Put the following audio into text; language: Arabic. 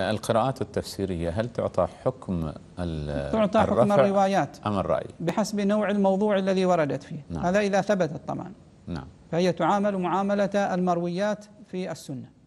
القراءات التفسيرية هل تعطى حكم تعطى حكم الروايات أم الرأي بحسب نوع الموضوع الذي وردت فيه نعم. هذا إذا ثبتت طبعا نعم. فهي تعامل معاملة المرويات في السنة